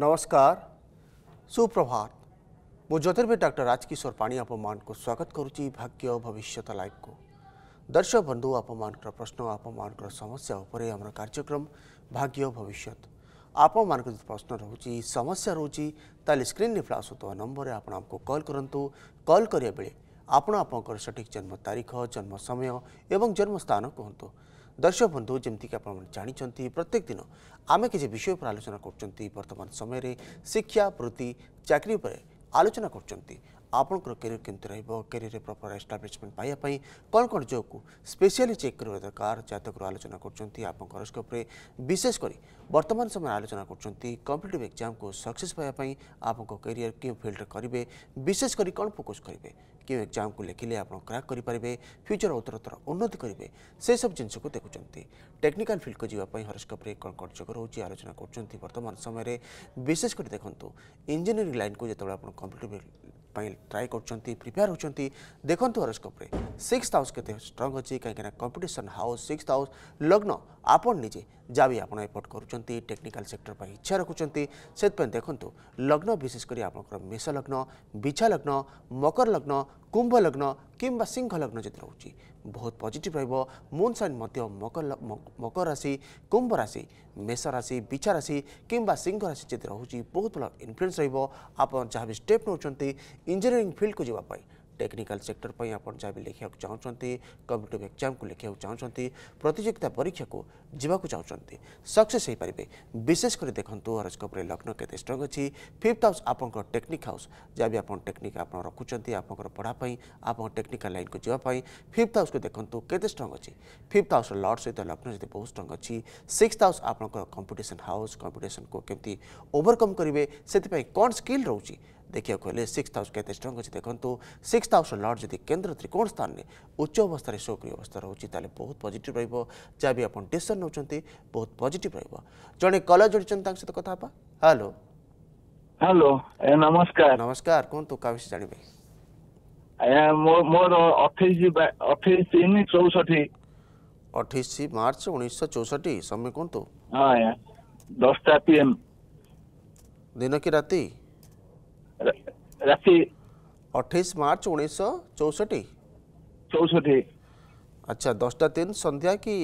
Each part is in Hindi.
नमस्कार सुप्रभात मु ज्योतिर्विद डर राजकिशोर पाणी आपमान स्वागत करुच्ची भाग्य भविष्य लाइव को दर्शक बंधु आप प्रश्न आपमान समस्या उपर आम कार्यक्रम भाग्य भविष्य आपमान प्रश्न रोज समस्या रोचे स्क्रीन में फ्लाश होता नंबर आप कल करूँ कल करा बेले आपण आप सठिक जन्म तारीख जन्म समय और जन्मस्थान कहतु দর্শক বন্ধু যেমি আপনার জাঁচান প্রত্যেক দিন আমি কিছু বিষয় উপরে আলোচনা করছেন বর্তমান সময়ের শিক্ষা বৃত্তি চাকরি উপরে আলোচনা করছেন आपण कैरियर के कैरियर प्रपर एस्टाब्लीशमेंट पाइबा कौन कौन जो को स्पेशली चेक करवा दरकार जातक आलोचना करोस्कोप विशेषकर बर्तमान समय आलोचना करम्पिटेट एक्जाम को सक्से पाइबाई आपको कैरियर क्यों फिल्ड करेंगे विशेषकर कौन फोकस करेंगे क्यों एक्जाम को लेखिले आप क्राक करेंगे फ्यूचर उत्तरोत्तर उन्नति करेंगे से सब जिन देखुंट टेक्निकाल फिल्ड को जीवाई हरस्कोप्रे कौन कौन जो रोज आलोचना करतमान समय विशेषकर देखो इंजीनियरिंग लाइन को जो आप कंपिटेट ट्राए कर प्रिपेयर होती देखो हरस्कोप्रे सिक्स हाउस के स्ट्रंग अच्छी कहीं कंपिटन हाउस सिक्स हाउस लग्न আপন নিজে যা বি আপনার এফর্ট করছেন টেকনিকাল সেক্টর পাই ইচ্ছা রাখুন সেপা দেখুন লগ্ন বিশেষ করে আপনার মেষ লগ্ন বিছা লগ্ন মকর লগ্ন কুম্ভ লগ্ন কিংবা সিংহ লগ্ন যদি রয়েছে ବହୁତ ପଜିଟିଭ୍ ରହିବ ମୁନ୍ ସାଇନ୍ ମଧ୍ୟ ମକର ମକର ରାଶି କୁମ୍ଭ ରାଶି ମେଷ ରାଶି ବିଛା ରାଶି କିମ୍ବା ସିଂହ ରାଶି ଯଦି ରହୁଛି ବହୁତ ଭଲ ଇନଫ୍ଲୁଏନ୍ସ ରହିବ ଆପଣ ଯାହା ବି ଷ୍ଟେପ୍ ନେଉଛନ୍ତି ଇଞ୍ଜିନିୟରିଂ ଫିଲ୍ଡକୁ ଯିବା ପାଇଁ टेक्निकाल सेक्टर जहाँ भी लिखा चाहते कम्पिटेटिव एक्जाम को लिखा चाहते प्रतिजोगिता परीक्षा को जावाक चाहते सक्सेस हो पारे विशेषकर देखो हरस्कोप्रे लग्न के स्ट्रंग अच्छी फिफ्थ हाउस आप टेक्निक हाउस जहाँ भी आप टेक्निक आप रखुंट आप पढ़ापी आप टेक्निकाल लाइन को जावाई फिफ्थ हाउस को देखो केंग अच्छी फिफ्थ हाउस लर्ड सहित लग्न सहित बहुत स्ट्रंग अच्छी सिक्स हाउस आप कंपिटेसन हाउस कंपिटेसन को कमी ओभरकम करेंगे से कौन स्किल रोचे ଦେଖିବାକୁ ହେଲେ ସିକ୍ସ ହାଉସ୍ କେତେ ଷ୍ଟ୍ରଙ୍ଗ ଅଛି ଦେଖନ୍ତୁ ସିକ୍ସ ହାଉସ୍ର ଲର୍ଡ଼ ଯଦି କେନ୍ଦ୍ର ତ୍ରିକୋଣ ସ୍ଥାନରେ ଉଚ୍ଚ ଅବସ୍ଥାରେ ସକ୍ରିୟ ଅବସ୍ଥା ରହୁଛି ତାହେଲେ ବହୁତ ପଜିଟିଭ୍ ରହିବ ଯାହା ବି ଆପଣ ଡିସିସନ୍ ନେଉଛନ୍ତି ବହୁତ ପଜିଟିଭ୍ ରହିବ ଜଣେ କଲର୍ ଯୋଡ଼ିଛନ୍ତି ତାଙ୍କ ସହିତ କଥା ହେବା ହ୍ୟାଲୋ ହ୍ୟାଲୋ ନମସ୍କାର ନମସ୍କାର କୁହନ୍ତୁ କାହା ବିଷୟରେ ଜାଣିବେ ମୋର ଅଠେଇଶ ଅଠେଇଶ ତିନି ଚଉଷଠି ଅଠେଇଶ ମାର୍ଚ୍ଚ ଉଣେଇଶହ ଚଉଷଠି ସମୟ କୁହନ୍ତୁ ଦଶଟା ପିଏମ୍ ଦିନ କି ରାତି રાતે અઠાઈશ માર્ચ ઉણીસો ચૌસઠી ચૌસઠી अच्छा दसटा तीन संध्या कि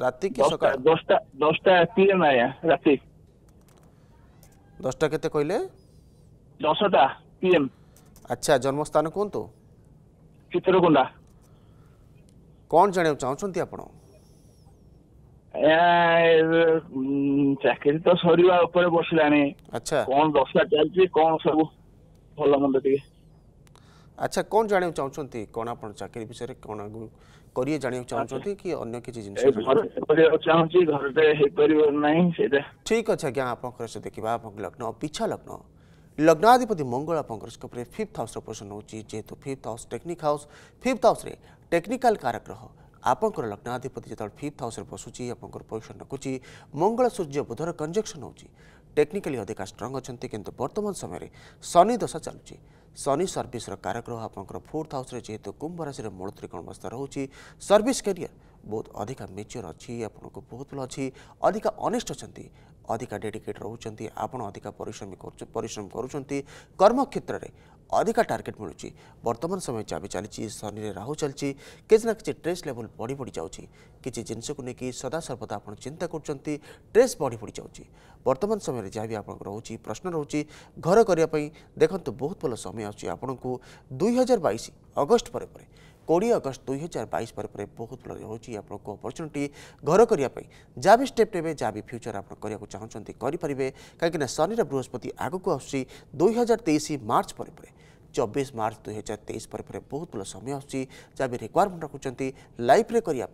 राति कि सकाळ दसटा दसटा तीन आया राति दसटा केते कहले दसटा पीएम अच्छा जन्मस्थान कहतु चित्रकुंडा कौन जाना चाहते आपण ଚାକିରି ତ ସରିବା ଉପରେ ବସିଲାଣି ଆଚ୍ଛା କଣ ଦଶା ଚାଲିଛି କଣ ସବୁ ଭଲ ମନ୍ଦ ଟିକେ ଆଚ୍ଛା କ'ଣ ଜାଣିବାକୁ ଚାହୁଁଛନ୍ତି କ'ଣ ଆପଣ ଚାକିରି ବିଷୟରେ କ'ଣ କରିବେ ଜାଣିବାକୁ ଚାହୁଁଛନ୍ତି କି ଅନ୍ୟ କିଛି ଜିନିଷ କରିବାକୁ ଚାହୁଁଛି ଘରଟେ ହେଇପାରିବ ନାହିଁ ସେଇଟା ଠିକ୍ ଅଛି ଆଜ୍ଞା ଆପଣଙ୍କର ସେ ଦେଖିବା ଆପଣଙ୍କ ଲଗ୍ନ ପିଛା ଲଗ୍ନ ଲଗ୍ନାଧିପତି ମଙ୍ଗଳ ଆପଣଙ୍କର ସ୍କୋପରେ ଫିଫ୍ଥ ହାଉସ୍ର ପୋଜିସନ୍ ହେଉଛି ଯେହେତୁ fifth house technique house fifth ହାଉସ୍ରେ ଟେକ୍ନିକାଲ୍ କାରକ ଗ୍ରହ ଆପଣଙ୍କର ଲଗ୍ନାଧିପତି ଯେତେବେଳେ ଫିଫ୍ଥ ହାଉସ୍ରେ ବସୁଛି ଆପଣଙ୍କର ପୋଜିସନ୍ ରଖୁଛି ମଙ୍ଗଳ ସୂର୍ଯ୍ୟ ବୁଧର କଞ୍ଜକ୍ସନ୍ ହେଉଛି টেকনিকালি অধিকা ষ্ট্রং অনেক কিন্তু বর্তমান সময়ের শনি দশা চালুছে শনি সর্ভিসর কারাগ্রহ আপনার ফোর্থ হাউসে যেহেতু কুম্ভ রাশির মূল ত্রিকোণ অবস্থা রয়েছে সর্ভিস ক্যারিয়ার ବହୁତ ଅଧିକା ମେଚ୍ୟୋର ଅଛି ଆପଣଙ୍କୁ ବହୁତ ଭଲ ଅଛି ଅଧିକା ଅନେଷ୍ଟ ଅଛନ୍ତି ଅଧିକା ଡେଡିକେଟ୍ ରହୁଛନ୍ତି ଆପଣ ଅଧିକା ପରିଶ୍ରମୀ ପରିଶ୍ରମ କରୁଛନ୍ତି କର୍ମକ୍ଷେତ୍ରରେ ଅଧିକା ଟାର୍ଗେଟ୍ ମିଳୁଛି ବର୍ତ୍ତମାନ ସମୟ ଚାବି ଚାଲିଛି ଶନିରେ ରାହୁ ଚାଲିଛି କିଛି ନା କିଛି ଟ୍ରେସ୍ ଲେଭଲ୍ ବଢ଼ି ବଢ଼ି ଯାଉଛି କିଛି ଜିନିଷକୁ ନେଇକି ସଦାସର୍ବଦା ଆପଣ ଚିନ୍ତା କରୁଛନ୍ତି ଟ୍ରେସ୍ ବଢ଼ି ବଢ଼ି ଯାଉଛି ବର୍ତ୍ତମାନ ସମୟରେ ଯାହା ବି ଆପଣଙ୍କର ରହୁଛି ପ୍ରଶ୍ନ ରହୁଛି ଘର କରିବା ପାଇଁ ଦେଖନ୍ତୁ ବହୁତ ଭଲ ସମୟ ଆସୁଛି ଆପଣଙ୍କୁ ଦୁଇ ହଜାର ବାଇଶ ଅଗଷ୍ଟ ପରେ ପରେ କୋଡ଼ିଏ ଅଗଷ୍ଟ ଦୁଇ ହଜାର ବାଇଶ ପରେ ପରେ ବହୁତ ଭଲ ରହୁଛି ଆପଣଙ୍କୁ ଅପରଚ୍ୟୁନିଟି ଘର କରିବା ପାଇଁ ଯାହା ବି ଷ୍ଟେପ୍ ନେବେ ଯାହା ବି ଫ୍ୟୁଚର୍ ଆପଣ କରିବାକୁ ଚାହୁଁଛନ୍ତି କରିପାରିବେ କାହିଁକିନା ଶନିର ବୃହସ୍ପତି ଆଗକୁ ଆସୁଛି ଦୁଇ ହଜାର ତେଇଶ ମାର୍ଚ୍ଚ ପରେ ପରେ চবিশ মার্চ দুই হাজার তেইশ পরে ফের বহুত ভাল সময় আসুচি যা বি রিকোয়ারমেন্ট রাখুন লাইফ্রে করা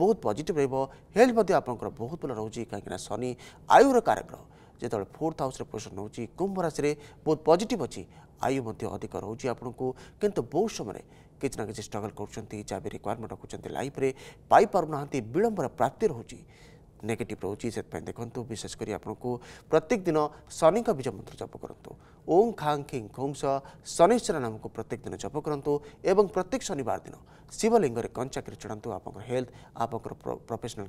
ବହୁତ ପଜିଟିଭ୍ ରହିବ ହେଲ୍ଥ ମଧ୍ୟ ଆପଣଙ୍କର ବହୁତ ଭଲ ରହୁଛି କାହିଁକିନା ଶନି ଆୟୁର କାରଗ୍ରହ ଯେତେବେଳେ ଫୋର୍ଥ ହାଉସ୍ରେ ପୋଜିସନ୍ ରହୁଛି କୁମ୍ଭ ରାଶିରେ ବହୁତ ପଜିଟିଭ୍ ଅଛି ଆୟୁ ମଧ୍ୟ ଅଧିକ ରହୁଛି ଆପଣଙ୍କୁ କିନ୍ତୁ ବହୁତ ସମୟରେ କିଛି ନା କିଛି ଷ୍ଟ୍ରଗଲ୍ କରୁଛନ୍ତି ଯାହା ବି ରିକ୍ୱାରମେଣ୍ଟ ରଖୁଛନ୍ତି ଲାଇଫ୍ରେ ପାଇପାରୁନାହାନ୍ତି ବିଳମ୍ବର ପ୍ରାପ୍ତି ରହୁଛି ନେଗେଟିଭ୍ ରହୁଛି ସେଥିପାଇଁ ଦେଖନ୍ତୁ ବିଶେଷ କରି ଆପଣଙ୍କୁ ପ୍ରତ୍ୟେକ ଦିନ ଶନିଙ୍କ ବୀଜ ମନ୍ତ୍ର ଜପ କରନ୍ତୁ ओम खाङ खिङ खुङ सनिश्चर नामको प्रत्येक दिन जप गरु प्रत्येक शनिबार दिन शिवलिङ्गले चड़न्तु चढान्तुप्रो हेल्थ आप प्रफेसनल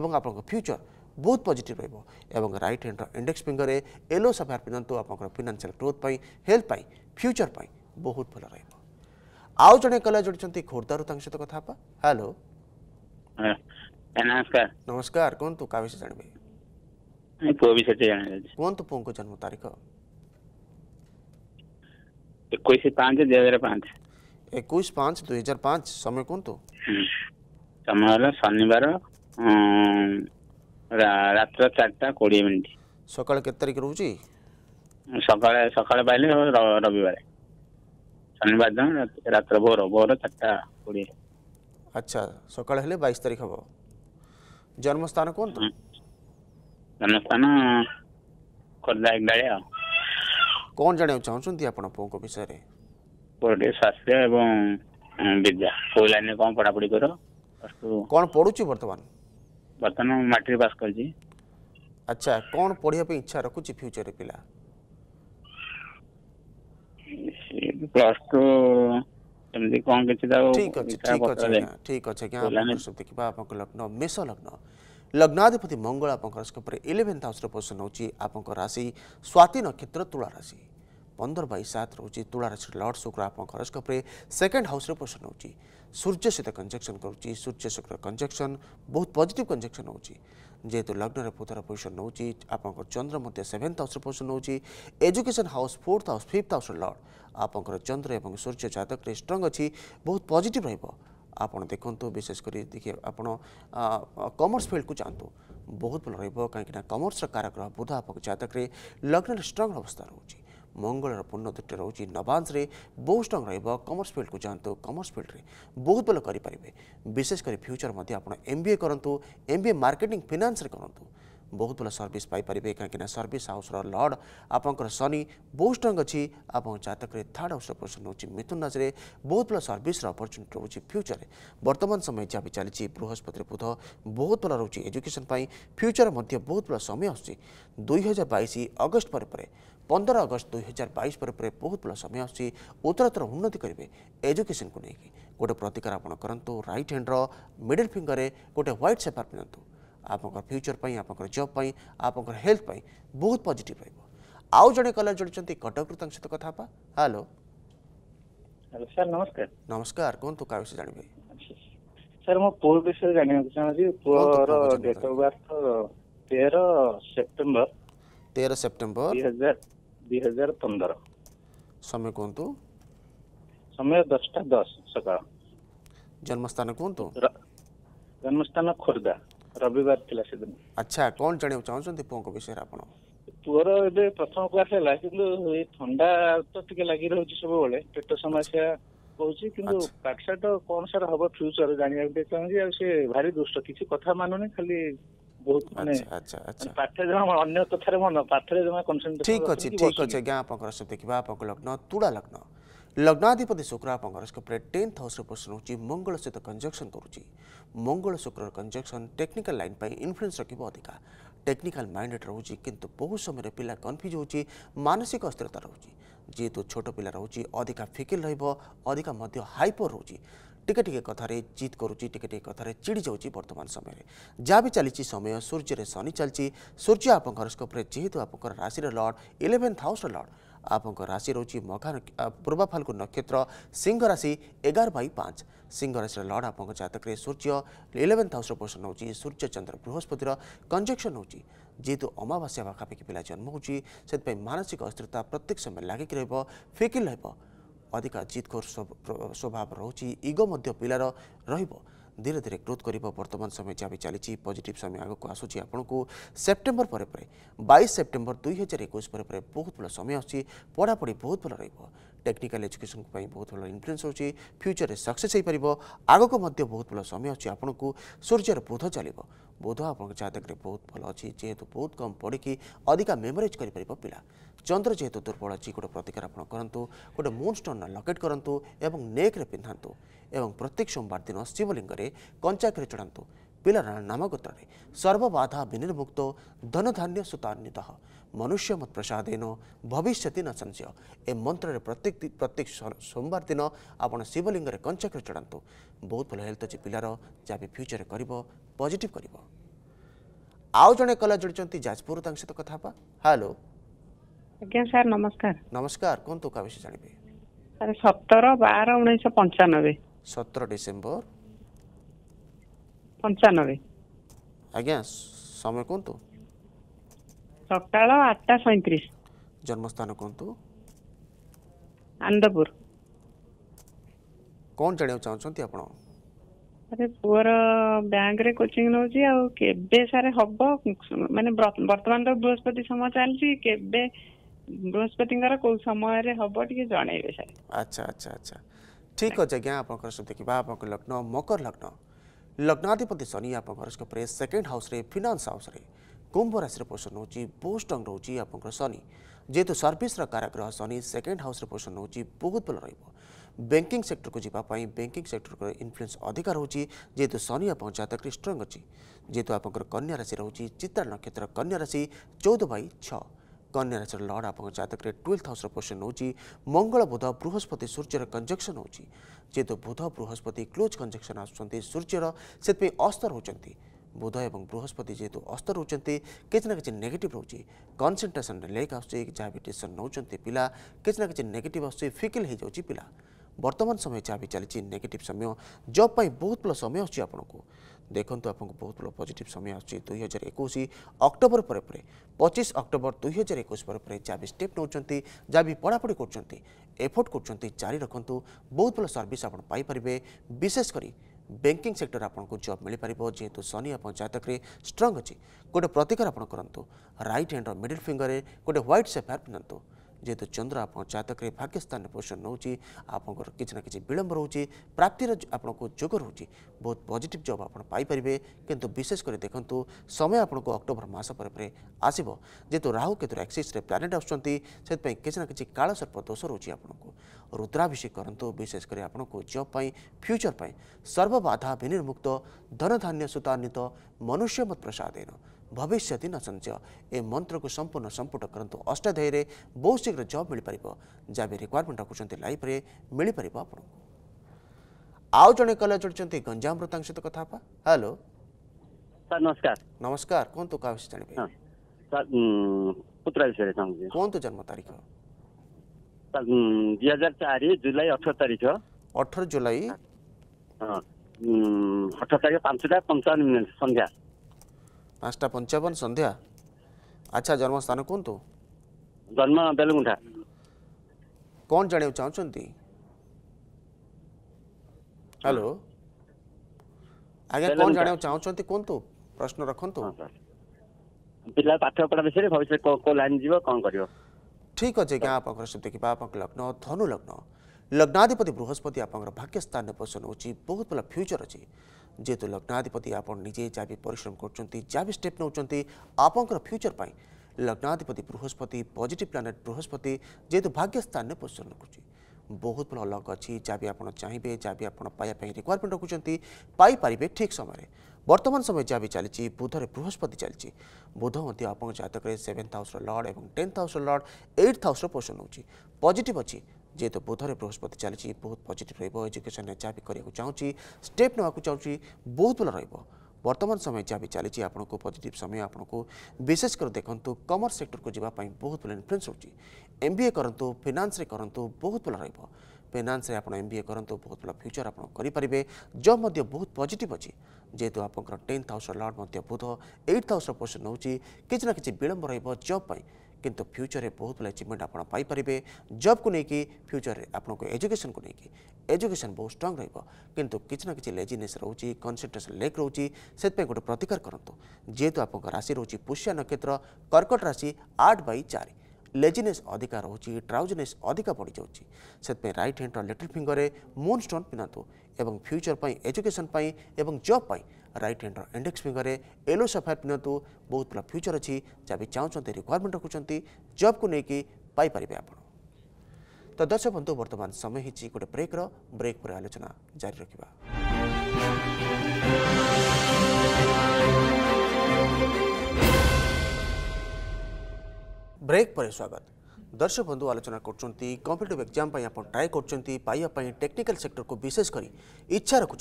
एवं एप फ्युचर बहुत पजिट र एट ह्यान्ड र इन्डेक्स फिङरे येलो सफायर ग्रोथ आपना हेल्थ हेल्थप फ्युचर पनि बहुत भयो र जने कला कथा पा हेलो नमस्कार कहाँ विषय जाने पोंको जन्म तारिक इक्कीस पाँच दुई हजार पाँच ଏକୋଇଶ ପାଞ୍ଚ ଦୁଇ ହଜାର ପାଞ୍ଚ ସମୟ କୁହନ୍ତୁ ସମୟ ହେଲା ଶନିବାର ରାତ୍ର ଚାରିଟା କୋଡ଼ିଏ ମିନିଟ୍ ସକାଳ କେତେ ତାରିଖ ରହୁଛି ସକାଳେ ସକାଳେ ପାଇଲେ ରବିବାର ଶନିବାର ଦିନ ରାତ୍ର ଭୋର ଭୋର ଚାରିଟା କୋଡ଼ିଏ ଆଚ୍ଛା ସକାଳେ ହେଲେ ବାଇଶ ତାରିଖ ହେବ ଜନ୍ମସ୍ଥାନ କୁହନ୍ତୁ ଜନ୍ମସ୍ଥାନ ଖୋର୍ଦ୍ଧା ଏଗାଳିଆ ଆଉ କ'ଣ ଜାଣିବାକୁ ଚାହୁଁଛନ୍ତି ଆପଣ ପୁଅଙ୍କ ବିଷୟରେ ପୁଅଟି ସ୍ୱାସ୍ଥ୍ୟ ଏବଂ ବିଦ୍ୟା କୋଉ ଲାଇନ୍ରେ କ'ଣ ପଢ଼ାପଢ଼ି କର କ'ଣ ପଢ଼ୁଛି ବର୍ତ୍ତମାନ ବର୍ତ୍ତମାନ ମାଟ୍ରିକ ପାସ୍ କରିଛି ଆଚ୍ଛା କ'ଣ ପଢ଼ିବା ପାଇଁ ଇଚ୍ଛା ରଖୁଛି ଫ୍ୟୁଚରରେ ପିଲା ପ୍ଲସ୍ ଟୁ ଏମିତି କ'ଣ କିଛି ଠିକ୍ ଅଛି ଠିକ୍ ଅଛି ଠିକ୍ ଅଛି ଆଜ୍ଞା ଦେଖିବା ଆପଣଙ୍କ ଲଗ୍ନ ମେଷ ଲଗ୍ନ लग्नाधिपति मंगल आप इलेवेन्थ हाउस पोजिशन हो राशि स्वाति नक्षत्र तुलाशि राशि पंदर बै सात रोज तुला लर्ड शुक्र आप सेकेंड हाउस पोजिशन हो सूर्य सहित कंजक्शन कर सूर्य शुक्र कंजक्शन बहुत पजिट कंजक्शन हो ଯେହେତୁ ଲଗ୍ନରେ ବୁଧର ପୋଜିସନ୍ ନେଉଛି ଆପଣଙ୍କର ଚନ୍ଦ୍ର ମଧ୍ୟ ସେଭେନ୍ଥ ହାଉସ୍ରେ position house fourth house fifth house lord आप ଲର୍ଡ଼ ଆପଣଙ୍କର ଚନ୍ଦ୍ର ଏବଂ ସୂର୍ଯ୍ୟ ଜାତକରେ ଷ୍ଟ୍ରଙ୍ଗ ଅଛି ବହୁତ ପଜିଟିଭ୍ ଆପଣ ଦେଖନ୍ତୁ ବିଶେଷ କରି ଦେଖି ଆପଣ କମର୍ସ ଫିଲ୍ଡକୁ ଯାଆନ୍ତୁ ବହୁତ ଭଲ ରହିବ କାହିଁକିନା କମର୍ସର କାରାଗ୍ରହ ବୁଧ ଆପଣ ଜାତକରେ ଲଗ୍ନରେ ଷ୍ଟ୍ରଙ୍ଗ ଅବସ୍ଥା ରହୁଛି ମଙ୍ଗଳର ପୂର୍ଣ୍ଣଦୃଷ୍ଟି ରହୁଛି ନବାଂଶରେ ବହୁତ ଷ୍ଟ୍ରଙ୍ଗ ରହିବ କମର୍ସ ଫିଲ୍ଡକୁ ଯାଆନ୍ତୁ କମର୍ସ ଫିଲ୍ଡରେ ବହୁତ ଭଲ କରିପାରିବେ ବିଶେଷ କରି ଫ୍ୟୁଚର୍ ମଧ୍ୟ ଆପଣ ଏମ୍ ବି ଏ କରନ୍ତୁ ଏମ୍ ବି ଏ ମାର୍କେଟିଂ ଫିନାନ୍ସରେ କରନ୍ତୁ ବହୁତ ଭଲ ସର୍ଭିସ୍ ପାଇପାରିବେ କାହିଁକିନା ସର୍ଭିସ୍ ହାଉସ୍ର ଲର୍ଡ଼ ଆପଣଙ୍କର ଶନି ବହୁତ ଷ୍ଟ୍ରଙ୍ଗ ଅଛି ଆପଣଙ୍କ ଜାତକରେ ଥାର୍ଡ଼ ହାଉସ୍ର ପୋଜିସନ୍ ହେଉଛି ମିଥୁନ ରାଶିରେ ବହୁତ ଭଲ ସର୍ଭିସ୍ର ଅପରଚ୍ୟୁନିଟି ରହୁଛି ଫ୍ୟୁଚରରେ ବର୍ତ୍ତମାନ ସମୟ ଯାହା ବି ଚାଲିଛି ବୃହସ୍ପତିରେ ବୁଧ ବହୁତ ଭଲ ରହୁଛି ଏଜୁକେସନ୍ ପାଇଁ ଫ୍ୟୁଚର ମଧ୍ୟ ବହୁତ ଭଲ ସମୟ ଆସୁଛି ଦୁଇ ହଜାର ବାଇଶ ଅଗଷ୍ଟ ପରେ ପରେ ପନ୍ଦର ଅଗଷ୍ଟ ଦୁଇ ହଜାର ବାଇଶ ପରେ ପରେ ବହୁତ ଭଲ ସମୟ ଆସୁଛି ଉତ୍ତରତର ଉନ୍ନତି କରିବେ ଏଜୁକେସନ୍କୁ ନେଇକି ଗୋଟେ ପ୍ରତିକାର ଆପଣ କରନ୍ତୁ ରାଇଟ୍ ହ୍ୟାଣ୍ଡର ମିଡ଼ିଲ୍ ଫିଙ୍ଗରରେ ଗୋଟେ ହ୍ୱାଇଟ୍ ସେପାର ପିନ୍ଧନ୍ତୁ आप फ्यूचर पर आप जब आप हेल्थ पर बहुत पजिट रो आउ कलर जोड़ी कटक सहित कथ हेलो सर नमस्कार नमस्कार कहते जान सर मो पु विषय जानवाक चाहिए पुअर डेट अफ बर्थ तेर सेप्टेम्बर तेर सेप्टेम्बर दुई हजार पंदर समय कहतु समय दसटा दस सका जन्मस्थान कहतु जन्मस्थान खोर्धा ରବିବାର ଥିଲା ସେଦିନ ଆଚ୍ଛା କ'ଣ ଜାଣିବାକୁ ଚାହୁଁଛନ୍ତି ପୁଅଙ୍କ ବିଷୟରେ ଆପଣ ପୁଅର ଏବେ ପ୍ରଥମ କ୍ଲାସ ହେଲା କିନ୍ତୁ ଏଇ ଥଣ୍ଡା ତ ଟିକେ ଲାଗି ରହୁଛି ସବୁବେଳେ ପେଟ ସମସ୍ୟା କହୁଛି କିନ୍ତୁ ପାଠଶାଠ କ'ଣ ସାର ହବ ଫ୍ୟୁଚର ଜାଣିବାକୁ ଟିକେ ଚାହୁଁଛି ଆଉ ସେ ଭାରି ଦୁଷ୍ଟ କିଛି କଥା ମାନୁନି ଖାଲି ବହୁତ ମାନେ ପାଠରେ ଜମା ଅନ୍ୟ କଥାରେ ମନ ପାଠରେ ଜମା କନସେଣ୍ଟ୍ରେଟ୍ ଠିକ୍ ଅଛି ଠିକ୍ ଅଛି ଆଜ୍ଞା ଆପଣଙ୍କର ସହିତ ଦେଖିବା ଆପଣଙ୍କ ଲଗ୍ନ ତୁଳା ଲଗ୍ନ लग्नाधिपति शुक्र आप टेन्थ हाउस पोषण हो मंगल सहित कंजक्शन कर Mangal Shukra conjunction technical line पर इनफ्लुएंस रखे अधिका टेक्निकाल माइंडेड रोचे किंतु बहुत समय पिला कन्फ्यूज हो मानसिक अस्थिरता रोचे जीतु छोट पिला रोचे अधिका फिकिल रधिका हाइपर रोचे टिके टिके কথার জিত করুচি टिके टिके কথার चिड़ी जाऊँच बर्तमान समय जहाँ भी चली समय सूर्य शनि चलती सूर्य আপনার जेहेतु आप राशि রাশির इलेवेन्थ हाउस হাউসর राशि आपिरह म पूर्वाफाल्कु नक्षत्र सिंह राशि एघार बै पाँच सिंह राशि लड आप जक सूर्य इलेभेन्थ हाउस र पोसन सूर्य चन्द्र बृहस्पतिर कन्जेक्सन हुन्छ जेतु अमावास्या पाखापा पिला जन्म मानसिक अस्थिरता प्रत्येक समय लाग अधिक जितघोर स्वभाव रह प धीरे धीरे ग्रोथ कर बर्तमान समय जहाँ भी चली पजिट समय आगे को आसूँ आपको सेप्टेम्बर पर बैश सेप्टेम्बर दुई हजार एक बहुत भल समय आढ़ापढ़ी बहुत भल र টেকনিকাল এজুকেশন বহুত ভাল ইনফ্লুয়েন্স হচ্ছে ফ্যুচরের সকসেস হয়ে পাব আগক বহুত ভাল সময় অছি আপনার সূর্যর বোধ চলব বোধ আপনার জাতকরে বহুত ভাল অছি যেহেতু বহুত কম পড়ি অধিকা মেমোরাইজ করে পাব পিলা চন্দ্র যেহেতু দুর্বল অছি গোটে প্রতিকার আপনার করতু গোটে মুন স্টোন লকেট করতু এবং নেক্রে পিধাতু এবং প্রত্যেক সোমবার দিন শিবলিঙ্গরে কঞ্চাকরে চড়াতু पिलर नाम गोत्रे सर्वबाधा विनिर्मुक्त धनधान्य सुतान्वित मनुष्य मत प्रसादेन भविष्य न संशय ए मंत्र प्रत्येक प्रत्येक सोमवार दिन आप शिवलिंग कंचक्र चढ़ातु बहुत भल हेल्थ अच्छे पिलार जहाँ भी फ्यूचर कर पजिट कर आउ जड़े कला जोड़ी जाजपुर सहित कथा हेलो ଆଜ୍ଞା ସାର୍ ନମସ୍କାର ନମସ୍କାର କୁହନ୍ତୁ କାହା ବିଷୟ ଜାଣିବେ ସାର୍ ସତର ବାର ଉଣେଇଶହ ପଞ୍ଚାନବେ ପଞ୍ଚାନବେ ଆଜ୍ଞା ସମୟ କୁହନ୍ତୁ ସକାଳ ଆଠଟା ସଇଁତିରିଶ ଜନ୍ମସ୍ଥାନ କୁହନ୍ତୁ ଆନନ୍ଦପୁର କ'ଣ ଜାଣିବାକୁ ଚାହୁଁଛନ୍ତି ଆପଣ ଆରେ ପୁଅର ବ୍ୟାଙ୍କରେ କୋଚିଂ ନେଉଛି ଆଉ କେବେ ସାର୍ ହବ ମାନେ ବର୍ତ୍ତମାନ ତ ବୃହସ୍ପତି ସମୟ ଚାଲିଛି କେବେ ବୃହସ୍ପତିଙ୍କର କୋଉ ସମୟରେ ହବ ଟିକେ ଜଣେଇବେ ସାର୍ ଆଚ୍ଛା ଆଚ୍ଛା ଆଚ୍ଛା ଠିକ୍ ଅଛି ଆଜ୍ଞା ଆପଣଙ୍କର ସବୁ ଦେଖିବା ଆପଣଙ୍କ ଲଗ୍ନ ମକର ଲଗ୍ନ लग्नाधिपति शनि आप सेकेंड हाउस फिनान्स हाउस कुंभ राशि पोषण हो बोस्टंग रोच शनि जेहेतु सर्विस कारागृह शनि सेकेंड हाउस पोषण हो बहुत भल रहा बैंकिंग सेक्टर को जीपाई बैंकिंग सेक्टर को इनफ्लुएंस अधिक रोचे जेहतु शनि आप जतक स्ट्रंग अच्छी जेहतु आप कन्या राशि रोचे चित्रा नक्षत्र कन्या राशि चौदह बै छः कन्या राशि लर्ड आप जातक ट्वेल्थ हाउस पोषण हो मंगल बुध बृहस्पति सूर्यर कंजक्शन हो जेहेतु बुध बृहस्पति क्लोज कंजक्शन आସୁଛନ୍ତି ସୂର୍ଯ୍ୟର ସେଥିପାଇଁ ଅସ୍ତ ରହୁଛନ୍ତି ବୁଧ ଏବଂ ବୃହସ୍ପତି ଯେହେତୁ ଅସ୍ତ ରହୁଛନ୍ତି କିଛି ନା କିଛି ନେଗେଟିଭ୍ ରହୁଛି କନସେନ୍ଟ୍ରେସନ୍ ଲେକ୍ ଆସୁଛି ଯାହା ବି ଟେନସନ୍ ନେଉଛନ୍ତି ପିଲା କିଛି ନା କିଛି ନେଗେଟିଭ୍ ଆସୁଛି ଫିକିଲ୍ ହୋଇଯାଉଛି ପିଲା बर्तन समय जहाँ चाहिँ नेगेटिभ समय जब्प बहुत भयो समय आउनु देख्नु आपत्त भन्नु पजिट समय आई हजार एकै अक्टोबर पचिस अक्टोबर दुई हजार एकै जहाँ स्टेप नहुन्छ जहाँबि पढापढी गर् एफोर्ट गर्नु जारी रक बहुत भए सर्भिस आउनु पापे विशेषकरी ब्याङ्किङ सक्टर आपूर्को जब मिपार जिहे सनिताकै स्ट्रङ अँ गए प्रतिकार आप रइट ह्यान्ड र मिडल फिङरे गए सेफर पिन्धा जेहेतु चंद्र आप जतक भाग्य स्थान पोषण नौ आपंकर कि विलम्ब रोचे प्राप्ति आपण को जोग रोच बहुत पजिट जब आपरेंगे कि विशेषकर देखूँ समय आपको अक्टोबर मस पर आसो जेहतु राहु केतु एक्सीस प्लानेट आसपाई किसी ना कि काल सर्प दोष रोचे आपको रुद्राभिषेक करूँ विशेषकर आपण को फ्यूचर पर सर्व बाधा विनिर्मुक्त धनधान्य सुतान्वित मनुष्य मत प्रसाद भविष्य दिन अचन्त्य ए मन्त्र को सम्पूर्ण सम्पुर्ण सम्पुट करन्थौ अष्टधेय रे बौशिकर जॉब मिलि परइबो जव रिक्वायरमेंट को छन्ते लाइव रे मिलि परइबो आपन आओ जने कलेज जोडचन्ते गञजाम रुतांशित कथा पा हेलो सर नमस्कार नमस्कार कोन तो काविस जानिबे सर तो जन्म तारिख जुलाई जुलाई ପାଞ୍ଚଟା ପଞ୍ଚାବନ ସନ୍ଧ୍ୟା ଆଚ୍ଛା ଜନ୍ମସ୍ଥାନ କୁହନ୍ତୁ ଜନ୍ମ ବେଲଗୁଣ୍ଠା କ'ଣ ଜାଣିବାକୁ ଚାହୁଁଛନ୍ତି ହ୍ୟାଲୋ ଆଜ୍ଞା କ'ଣ ଜାଣିବାକୁ ଚାହୁଁଛନ୍ତି କୁହନ୍ତୁ ପ୍ରଶ୍ନ ରଖନ୍ତୁ ପିଲା ପାଠପଢ଼ା ବିଷୟରେ ଭବିଷ୍ୟତ କେଉଁ ଲାଇନ୍ ଯିବ କ'ଣ କରିବ ଠିକ୍ ଅଛି ଆଜ୍ଞା ଆପଣଙ୍କର ସେତିକି ଆପଣଙ୍କ ଲଗ୍ନ ଧନୁ ଲଗ୍ନ ଲଗ୍ନାଧିପତି ବୃହସ୍ପତି ଆପଣଙ୍କର ଭାଗ୍ୟସ୍ଥାନରେ ପୋଷଣ ହେଉଛି ବହୁତ ଭଲ ଫ୍ୟୁଚର୍ ଅଛି ଯେହେତୁ ଲଗ୍ନାଧିପତି ଆପଣ ନିଜେ ଯାହା ବି ପରିଶ୍ରମ କରୁଛନ୍ତି ଯାହା ବି ଷ୍ଟେପ୍ ନେଉଛନ୍ତି ଆପଣଙ୍କର ଫ୍ୟୁଚର୍ ପାଇଁ ଲଗ୍ନାଧିପତି ବୃହସ୍ପତି ପଜିଟିଭ୍ ପ୍ଲାନେଟ୍ ବୃହସ୍ପତି ଯେହେତୁ ଭାଗ୍ୟ ସ୍ଥାନରେ ପୋଜିସନ୍ ରଖୁଛି ବହୁତ ଭଲ ଲକ୍ ଅଛି ଯାହା ବି ଆପଣ ଚାହିଁବେ ଯାହା ବି ଆପଣ ପାଇବା ପାଇଁ ରିକ୍ୱାରମେଣ୍ଟ ରଖୁଛନ୍ତି ପାଇପାରିବେ ଠିକ୍ ସମୟରେ বর্তমান সময় যা বি চালছি বুধরে বৃহস্পতি চালছি বুধ মধ্যে আপনার জাতকরে সেভেন্থ হাউসর লর্ড এবং টেন্থ হাউসর লর্ড এইট হাউসর পোষণ হচ্ছে পজিটিভ অছি যেহেতু বুধরে বৃহস্পতি চালছি বহুত পজিটিভ রহব এজুকেশনে যা বি করা চাহুছি স্টেপ নেওয়া চাহুছি বহুত ভালো রহব বর্তমান সময় যা বি চালছি আপনার পজিটিভ সময় আপনার বিশেষ করে দেখুন কমর্স সেক্টরক যা বহুত ভালো ইনফ্লুয়েন্স হচ্ছে এম বিএ করতু ফিনান্সরে করতু বহুত ভালো রহব ଫିନାନ୍ସରେ ଆପଣ ଏମ୍ ବି ଏ କରନ୍ତୁ ବହୁତ ଭଲ ଫ୍ୟୁଚର୍ ଆପଣ କରିପାରିବେ ଜବ୍ ମଧ୍ୟ ବହୁତ ପଜିଟିଭ୍ ଅଛି ଯେହେତୁ ଆପଣଙ୍କର ଟେନ୍ଥ ହାଉସ୍ର ଲର୍ଡ଼ ମଧ୍ୟ ବୁଧ ଏଇଟ୍ ହାଉସ୍ର ପୋଜିସନ୍ ନେଉଛି କିଛି ନା କିଛି ବିଳମ୍ବ ରହିବ ଜବ୍ ପାଇଁ কিন্তু ফিউচারে বহুত অ্যাচিভমেন্ট আপোনা পাই পারিবে জব কো নেকি ফিউচারে আপণকো এডুকেশন কো নেকি এডুকেশন বহুত স্ট্রং রইব কিন্তু কিছ না কিছ লেজিনেস রহুচি কনসেন্ট্রেশন লেক রহুচি সেট পই গট প্রতিকার করন্তো জেতো আপোনক রাশি রহুচি পুশনা ক্ষেত্র কর্কট রাশি 8/4 লেজিনেস অধিকা রহুচি ট্রাউজনেস অধিকা পড়ি যাওচি সেট পই রাইট হ্যান্ড অর লেটার ফিঙ্গারে মুন স্টোন পিনাতো এবং ফিউচার পই এডুকেশন পই এবং জব পই ରାଇଟ୍ ହ୍ୟାଣ୍ଡର ଇଣ୍ଡେକ୍ସ ଫିଙ୍ଗରରେ ୟେଲୋ ସଫାୟାର ପିନ୍ଧନ୍ତୁ ବହୁତ ଭଲ ଫ୍ୟୁଚର ଅଛି ଯାହା ବି ଚାହୁଁଛନ୍ତି ରିକ୍ୱାରମେଣ୍ଟ ରଖୁଛନ୍ତି ଜବ୍କୁ ନେଇକି ପାଇପାରିବେ ଆପଣ ତ ଦର୍ଶକ ବନ୍ଧୁ ବର୍ତ୍ତମାନ ସମୟ ହେଇଛି ଗୋଟେ ବ୍ରେକ୍ର ବ୍ରେକ୍ ପରେ ଆଲୋଚନା ଜାରି ରଖିବା ବ୍ରେକ୍ ପରେ ସ୍ୱାଗତ দর্শক বন্ধু আলোচনা করছেন কম্পিটিভ এক্সাম আপনার ট্রাই করছেন পাইবা টেকনিকাল সেক্টর কু বিশেষ করে ইচ্ছা রাখুন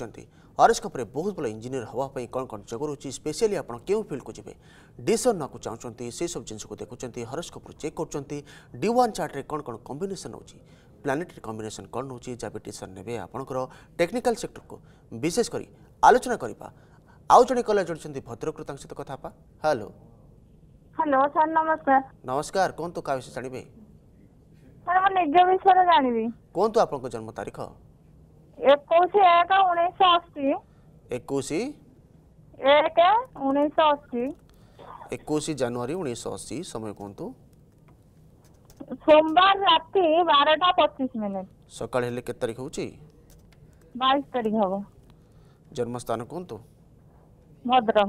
হরস্কোপে বহু ভাল ইঞ্জিনিয়র হওয়া কম কম যোগ রয়েছে স্পেশালি আপনার কেউ ফিল্ড কু যাবে ডিসিশন নেওয়া চাহুন সেইসব জিনিসক দেখুম হরস্কোপ চেক করছেন ডি ওয়ান চার্টে কম কম কম্বিনেসন হচ্ছে ପ୍ଲାନେଟେରୀ କମ୍ବିନେସନ୍ କ'ଣ ରହୁଛି ଯାହା ବି ଟିସନ୍ ନେବେ ଆପଣଙ୍କର ଟେକ୍ନିକାଲ୍ ସେକ୍ଟରକୁ ବିଶେଷ କରି ଆଲୋଚନା କରିବା ଆଉ ଜଣେ କଲେଜ ଜଣେଛନ୍ତି ଭଦ୍ରକରୁ ତାଙ୍କ ସହିତ କଥା ହେବା ହ୍ୟାଲୋ ହ୍ୟାଲୋ ସାର୍ ନମସ୍କାର ନମସ୍କାର କୁହନ୍ତୁ କାହା ବିଷୟ ଜାଣିବେ ମାନେ ମୋ ନିଜ ବିଷୟରେ ଜାଣିବି କୁହନ୍ତୁ ଆପଣଙ୍କ ଜନ୍ମ ତାରିଖ ଏକୋଇଶ ଏକ ଉଣେଇଶହ ଅଶୀ ଏକୋଇଶ ଏକ ଉଣେଇଶହ ଅଶୀ ଏକୋଇଶ ଜାନୁଆରୀ ଉଣେଇଶହ ଅଶୀ ସମୟ କୁହନ୍ତୁ ସୋମବାର ରାତି ବାରଟା ପଚିଶ ମିନିଟ୍ ସକାଳେ ହେଲେ କେତେ ତାରିଖ ହେଉଛି ବାଇଶ ତାରିଖ ହେବ ଜନ୍ମସ୍ଥାନ କୁହନ୍ତୁ ଭଦ୍ରକ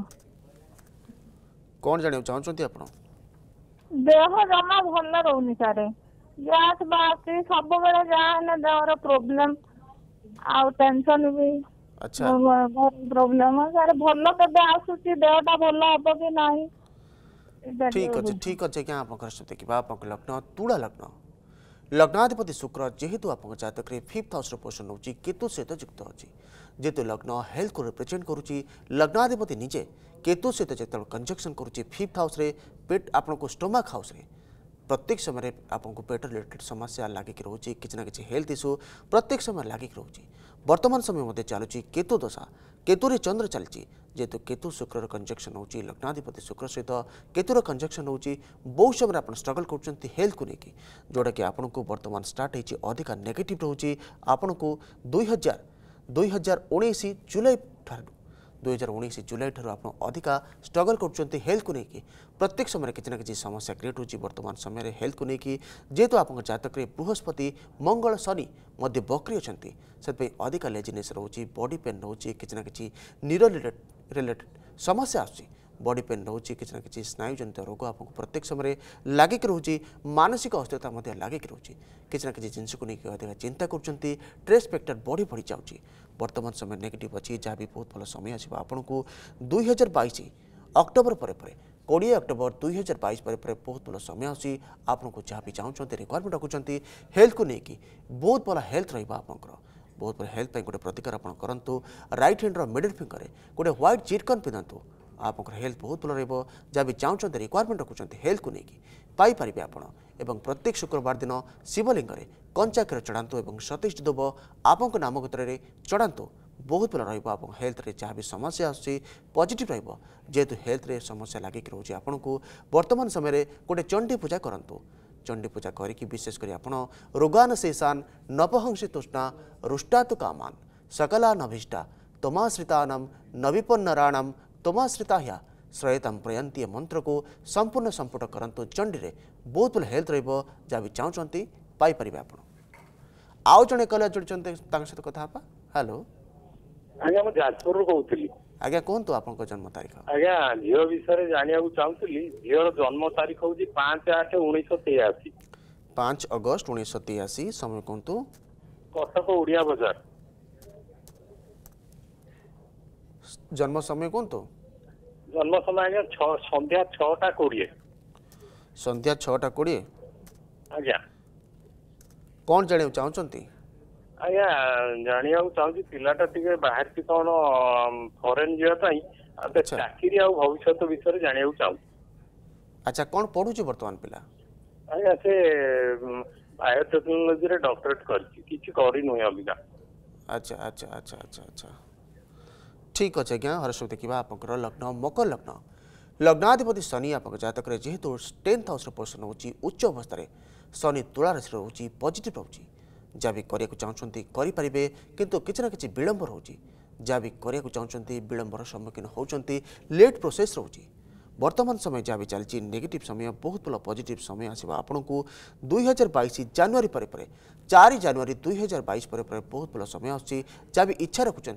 କ'ଣ ଜାଣିବାକୁ ଚାହୁଁଛନ୍ତି ଆପଣ ଦେହ ଜମା ଭଲ ରହୁନି ସାର୍ ଗ୍ୟାସ୍ ବାହାରୁଛି ସବୁବେଳେ ଯାହା ହେଲେ ଦେହର ପ୍ରୋବ୍ଲେମ୍ ଆଉ ଟେନସନ୍ ବି ଆଚ୍ଛା ପ୍ରୋବ୍ଲେମ୍ ସାର୍ ଭଲ କେବେ ଆସୁଛି ଦେହଟା ଭଲ ହବ କି ନାହିଁ ଠିକ୍ ଅଛି ଠିକ୍ ଅଛି ଆଜ୍ଞା ଆପଣଙ୍କର ଦେଖିବା ଆପଣଙ୍କ ଲଗ୍ନ ତୁଳା ଲଗ୍ନ ଲଗ୍ନାଧିପତି ଶୁକ୍ର ଯେହେତୁ ଆପଣଙ୍କ ଜାତକରେ ଫିଫ୍ଥ ହାଉସ୍ର ପୋଷଣ ନେଉଛି କେତୁ ସହିତ ଯୁକ୍ତ ଅଛି ଯେହେତୁ ଲଗ୍ନ ହେଲ୍ଥକୁ ରିପ୍ରେଜେଣ୍ଟ କରୁଛି ଲଗ୍ନାଧିପତି ନିଜେ କେତୁ ସହିତ ଯେତେବେଳେ କଞ୍ଜକ୍ସନ୍ କରୁଛି ଫିଫ୍ଥ ହାଉସ୍ରେ ପେଟ୍ ଆପଣଙ୍କୁ ଷ୍ଟୋମାକ୍ ହାଉସ୍ରେ प्रत्येक समय आपको पेट रिलेटेड समस्या लगिक रोचे किसी ना कि हेल्थ इश्यू प्रत्येक समय लगिक रोचे बर्तमान समय मध्य चलु केतु दशा केतुरी चंद्र चलती जेहेतु केतु शुक्र कंजक्शन हो लग्नाधिपति शुक्र सहित केतुर कंजक्शन हो बहुत समय आप स्ट्रगल कर हेल्थ को लेकिन जोटा कि आपको बर्तमान स्टार्ट होती नेगेटिव रोचे को दुई हजार दुई हजार उन्नीस जुलाई दुई हजार उन्नीस जुलाई ठीक आप अधिका स्ट्रगल कर हेल्थ को लेकिन प्रत्येक समय किसी ना समस्या क्रिएट हो बर्तमान समय हेल्थ को लेकिन जेहेतु आप जतक बृहस्पति मंगल शनि बक्री अच्छा से अधिका लेजिनेस रोचे बडी पेन रोचे कि ना रिलेटेड समस्या आसूँ बॉडी पेन रोच कि स्नायुजनित रोग आपको प्रत्येक समय लगिक रोचे मानसिक अस्थिरता लगिक रोचे किसी ना कि जिनस को लेकिन अधिक चिंता करेस फैक्टर बढ़ी बढ़ी जाऊँगी बर्तमान समय नेगेट अच्छी जहाँ भी बहुत भल समय आसो आपन दुई हजार बैश अक्टोबर पर कोड़े अक्टोबर दुई हजार बैश पर बहुत भल समय आपन को जहाँ भी चाहते रिक्वयरमेंट रखुंट हेल्थ को लेकिन बहुत भल हेल्थ रहा आप बहुत बड़े हेल्थ गोटे प्रतिकार आप करूँ रईट हैंड रिडिल फिंगर गोटे ह्वैट चिटकन पिंधतु ଆପଣଙ୍କର ହେଲ୍ଥ ବହୁତ ଭଲ ରହିବ ଯାହା ବି ଚାହୁଁଛନ୍ତି ରିକ୍ୱାରମେଣ୍ଟ ରଖୁଛନ୍ତି ହେଲ୍ଥକୁ ନେଇକି ପାଇପାରିବେ ଆପଣ ଏବଂ ପ୍ରତ୍ୟେକ ଶୁକ୍ରବାର ଦିନ ଶିବଲିଙ୍ଗରେ କଞ୍ଚା କ୍ଷୀର ଚଢ଼ାନ୍ତୁ ଏବଂ ସତେଜ ଦେବ ଆପଣଙ୍କ ନାମଗୋତ୍ରରେ ଚଢ଼ାନ୍ତୁ ବହୁତ ଭଲ ରହିବ ଆପଣ ହେଲ୍ଥରେ ଯାହା ବି ସମସ୍ୟା ଆସୁଛି ପଜିଟିଭ୍ ରହିବ ଯେହେତୁ ହେଲ୍ଥରେ ସମସ୍ୟା ଲାଗିକି ରହୁଛି ଆପଣଙ୍କୁ ବର୍ତ୍ତମାନ ସମୟରେ ଗୋଟେ ଚଣ୍ଡୀ ପୂଜା କରନ୍ତୁ ଚଣ୍ଡୀ ପୂଜା କରିକି ବିଶେଷ କରି ଆପଣ ରୋଗାନ ଶେଷାନ ନବହଂସୀ ତୃଷ୍ଣା ରୁଷ୍ଟାତୁ କାମାନ ସକଲାନଭିଷ୍ଟା ତମାଶ୍ରିତାନମ ନବିପନ୍ନରାଣମ ତମା ଶ୍ରୀତାହ୍ୟା ଶ୍ରୟତାମ୍ ପ୍ରୟନ୍ତି ଏ ମନ୍ତ୍ରକୁ ସମ୍ପୂର୍ଣ୍ଣ ସମ୍ପୁଟ କରନ୍ତୁ ଚଣ୍ଡିରେ ବହୁତ ଭଲ ହେଲ୍ଥ ରହିବ ଯାହା ବି ଚାହୁଁଛନ୍ତି ପାଇପାରିବେ ଆପଣ ଆଉ ଜଣେ କଲେ ଜୁଡ଼ିଛନ୍ତି ତାଙ୍କ ସହିତ କଥା ହେବା ହ୍ୟାଲୋ ଆଜ୍ଞା ମୁଁ ଯାଜପୁରରୁ କହୁଥିଲି ଆଜ୍ଞା କୁହନ୍ତୁ ଆପଣଙ୍କ ଜନ୍ମ ତାରିଖ ଆଜ୍ଞା ଝିଅ ବିଷୟରେ ଜାଣିବାକୁ ଚାହୁଁଥିଲି ଝିଅର ଜନ୍ମ ତାରିଖ ହେଉଛି ପାଞ୍ଚ ଆଠ ଉଣେଇଶହ ତେୟାଅଶୀ ପାଞ୍ଚ ଅଗଷ୍ଟ ଉଣେଇଶହ ତେୟାଅଶୀ ସମୟ କୁହନ୍ତୁ କଟକ ଓଡ଼ିଆ ବଜାର জন্ম সময় কুহতু জন্ম সময় আজ্ঞা সন্ধ্যা ছটা কোড়িয়ে সন্ধ্যা ছটা কোড়িয়ে আজ্ঞা কোণ জাঁয়া চাহুন আজ্ঞা জাঁয়া চাহুছি পিলাটা টিকে বাহারছি কোণ ফরেন যাওয়া চাকরি আর ভবিষ্যৎ বিষয়ে জাঁয়া চাহুছি আচ্ছা কোণ পড়ুছি বর্তমান পিলা আজ্ঞা সে বায়োটেকনোলোজি ডক্টরেট করছি কিছু করি নুহে অবিকা আচ্ছা আচ্ছা আচ্ছা আচ্ছা আচ্ছা ठीक अच्छे आज्ञा हरसव देखा आप लग्न मकर लग्न लग्नाधिपति शनि आप जतक जेहेतु टेन्थ हाउस पोषण रोचे उच्च अवस्था शनि तुलाशि रोच पजिट रोच जहाँ भी करा चाहते करें किसी ना कि विलंब रोच जहाँ भी करा चाहते विलंबर सम्मुखीन होती लेट प्रोसेस रोच वर्तमान समय जहाँ भी चलती नेगेटिव समय बहुत भल पजिट समय आसो आपण को दुई हजार बैश जानुरी चार जानुरी दुई हजार बैस पर बहुत भल समय आँ भी इच्छा रखुच्छा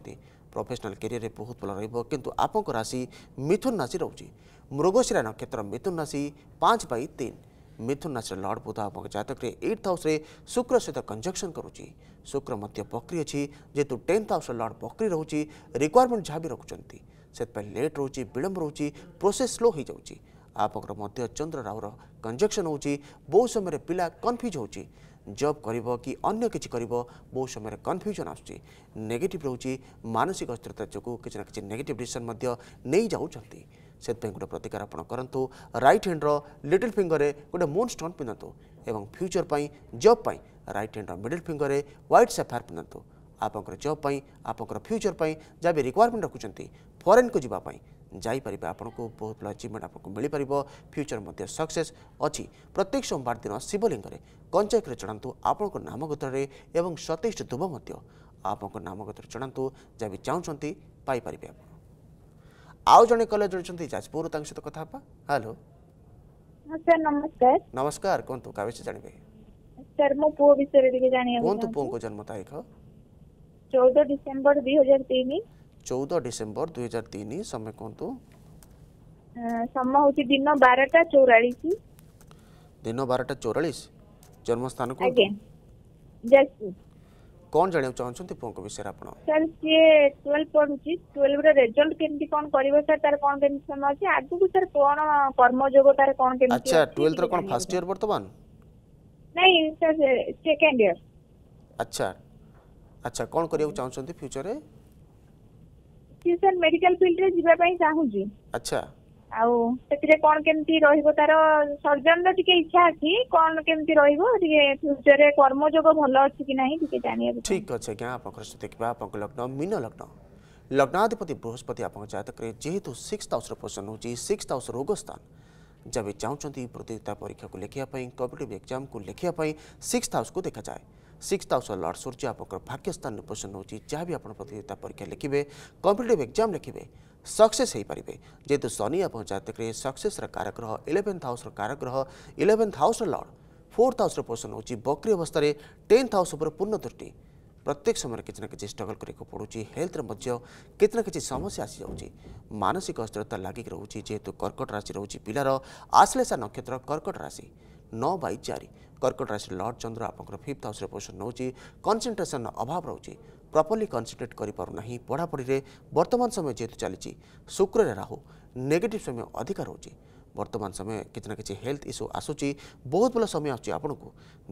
प्रफेसनाल କ୍ୟାରିୟରରେ में बहुत भल କିନ୍ତୁ आप राशि मिथुन राशि ରହୁଛି मृगशिरा नक्षत्र मिथुन राशि पाँच बै तीन मिथुन राशि लर्ड बुध आप जतक एट्थ हाउस शुक्र सहित कंजक्शन करुच्ची शुक्र बक्री अच्छी जेहेतु टेन्थ हाउस लर्ड बक्री रोचे रिक्वयरमेंट जहाँ भी रखुच्च से लेट रोचे विलंब रोच प्रोसेस स्लो हो जाऊँगी आपंकर चंद्र राहुल कंजक्शन हो बहुत समय पिला कन्फ्यूज हो জব করব কি অন্য কিছু করব বহু সময় কনফ্যুজন আসুচি নেগেটিভ রয়েছে মানসিক অস্থিরতা যোগ কিছু না কিছু নেগেটিভ ডিসিশন নেই যাচ্ছেন ସେଥିପାଇଁ ଗୋଟେ ପ୍ରତିକାର ଆପଣ କରନ୍ତୁ ରାଇଟ୍ ହ୍ୟାଣ୍ଡର ଲିଟିଲ୍ ଫିଙ୍ଗରରେ ଗୋଟେ ମୁନ୍ ଷ୍ଟୋନ୍ ପିନ୍ଧନ୍ତୁ ଏବଂ ଫ୍ୟୁଚର୍ ପାଇଁ ଜବ୍ ପାଇଁ ରାଇଟ୍ ହ୍ୟାଣ୍ଡର ମିଡ଼ିଲ୍ ଫିଙ୍ଗରରେ ହ୍ୱାଇଟ୍ ସେଫାର୍ ପିନ୍ଧନ୍ତୁ ଆପଣଙ୍କର ଜବ୍ ପାଇଁ ଆପଣଙ୍କର ଫ୍ୟୁଚର୍ ପାଇଁ ଯାହା ବି ରିକ୍ୱାରମେଣ୍ଟ ରଖୁଛନ୍ତି ଫରେନ୍କୁ ଯିବା ପାଇଁ যাইপারে আপনার বহুত আচিভমেন্ট আপনার মিপার ফ্যুচর মধ্যে সকসেস অছি প্রত্যেক সোমবার দিন শিবলিঙ্গে গঞ্জাকরে জনাতু আপনার নামগোত্রে এবং সতেইশ ধূপ মধ্য আপনার নামগোত্রে জনাতু যা বি চাহুন পাইপারে আপনার আউ জনে কলেজ জড়িয়েছেন যাজপুর তাঙ্ক সহ কথা হবা হ্যালো স্যার নমস্কার নমস্কার কুহতু কা বিষয়ে জানিবে স্যার মো পুয়ো বিষয়ে টিকে জানিয়া কুহতু পুয়ঙ্ক জন্ম তারিখ চৌদ ডিসেম্বর দুই হাজার তিন চৌদ ডিসেম্বর দুই হাজার তিন সময় কুহতু ସମୟ ହେଉଛି ଦିନ ବାରଟା ଚଉରାଳିଶ ଦିନ ବାରଟା ଚଉରାଳିଶ ଜନ୍ମସ୍ଥାନ ଆଜ୍ଞା ଯାଜପୁର କ'ଣ ଜାଣିବାକୁ ଚାହୁଁଛନ୍ତି ପୁଅଙ୍କ ବିଷୟରେ ଆପଣ ସାର୍ ସିଏ ଟୁଏଲ୍ଭ ପଢୁଛି ଟୁଏଲ୍ଭର ରେଜଲ୍ଟ କେମିତି କ'ଣ କରିବ ସାର୍ ତାର କ'ଣ କେମିତି ସମୟ ଅଛି ଆଗକୁ ସାର୍ କ'ଣ କର୍ମଯୋଗ ତାର କ'ଣ କେମିତି ଆଚ୍ଛା ଟୁଏଲ୍ଭର କ'ଣ ଫାର୍ଷ୍ଟ ଇୟର ବର୍ତ୍ତମାନ ନାଇଁ ସାର୍ ସେକେଣ୍ଡ ଇୟର ଆଚ୍ଛା ଆଚ୍ଛା କ'ଣ କରିବାକୁ ଚାହୁଁଛନ୍ତି ଫ୍ୟୁଚରରେ କି ସାର୍ ମେଡିକାଲ ଫିଲ୍ଡରେ ଯିବା ପାଇଁ ଚାହୁଁଛି ଆଚ୍ଛା ଆଉ ସେଥିରେ କଣ କେମିତି ରହିବ ତାର ସର୍ଜନର ଟିକେ ଇଚ୍ଛା ଅଛି କଣ କେମିତି ରହିବ ଟିକେ ଫ୍ୟୁଚରରେ କର୍ମଯୋଗ ଭଲ ଅଛି କି ନାହିଁ ଟିକେ ଜାଣିବାକୁ ଠିକ୍ ଅଛି ଆଜ୍ଞା ଆପଣଙ୍କର ସ୍ଥିତି ଦେଖିବା ଆପଣଙ୍କ ଲଗ୍ନ ମୀନ ଲଗ୍ନ ଲଗ୍ନାଧିପତି ବୃହସ୍ପତି ଆପଣଙ୍କ ଜାତକରେ ଯେହେତୁ ସିକ୍ସ ହାଉସ୍ର ପୋଜିସନ୍ ହେଉଛି ସିକ୍ସ ହାଉସ୍ ରୋଗ ସ୍ଥାନ जब चाहते प्रतियोगिता परीक्षा को लेखापी कम्पिटेटिव एक्जाम को लेखापी सिक्स हाउस को देखा जाए ସିକ୍ସ ହାଉସ୍ ଲର୍ଡ଼ ସୂର୍ଯ୍ୟ ଆପଣଙ୍କର ଭାଗ୍ୟସ୍ଥାନରେ ପୋଜିସନ୍ ହେଉଛି ଯାହା ବି ଆପଣ ପ୍ରତିଯୋଗିତା ପରୀକ୍ଷା लिखे କମ୍ପିଟେଟିଭ୍ ଏକ୍ଜାମ୍ ଲେଖିବେ सक्सेस हो पारे जेहेतु शनि आप जातक सक्सेस कारग्रह इलेवेन्थ हाउस कारग्रह eleventh house lord fourth house पोषण हो बक्री अवस्था टेन्थ हाउस पूर्ण दृष्टि प्रत्येक समय किसी ना कि स्ट्रगल करने पड़ू हेल्थ किसी कि समस्या आसी जाऊँगी मानसिक अस्थिरता लग रही जेहेतु कर्कट राशि रोचे पिलार आश्लेषा नक्षत्र कर्कट राशि नौ बै चार कर्कट राशि लर्ड चन्द्र आपिथ हाउस्रे पोजिसन नउँछ कनसेन्ट्रेसनर अभाव रहेछ प्रपर्ली कन्सेन्ट्रेट गरिपाउँ पढापढी बर्तमान समय जेतु चाहिँ शुक्रर राहु नेगेटिभ समय अधिक रोजि বর্তমান সময় কিছু না কিছু হেলথ ইস্যু আসুচি বহুত ভাল সময় আসুচি আপনার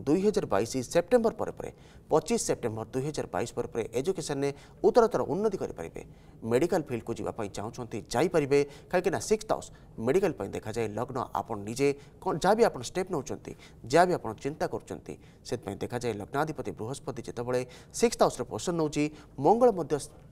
দুই হাজার বাইশ সেপ্টেম্বর পরে পরে পঁচিশ সেপ্টেম্বর দুই হাজার বাইশ পরে পরে এজুকেশনে উত্তরতর উন্নতি করে মেডিকাল ফিল্ডকু যাওয়া চাহুমান যাইপারে কিন্তু না সিক্স হাউস মেডিকাল দেখা যায় লগ্ন আপনার নিজে যা বি আপনার স্টেপ নেওয়া যা বি আপনার চিন্তা করছেন সেপাই দেখা যায় লগ্নাধিপতি বৃহস্পতি যেতবে সিক্স হাউসর পোষণ নেଉଛି মঙ্গল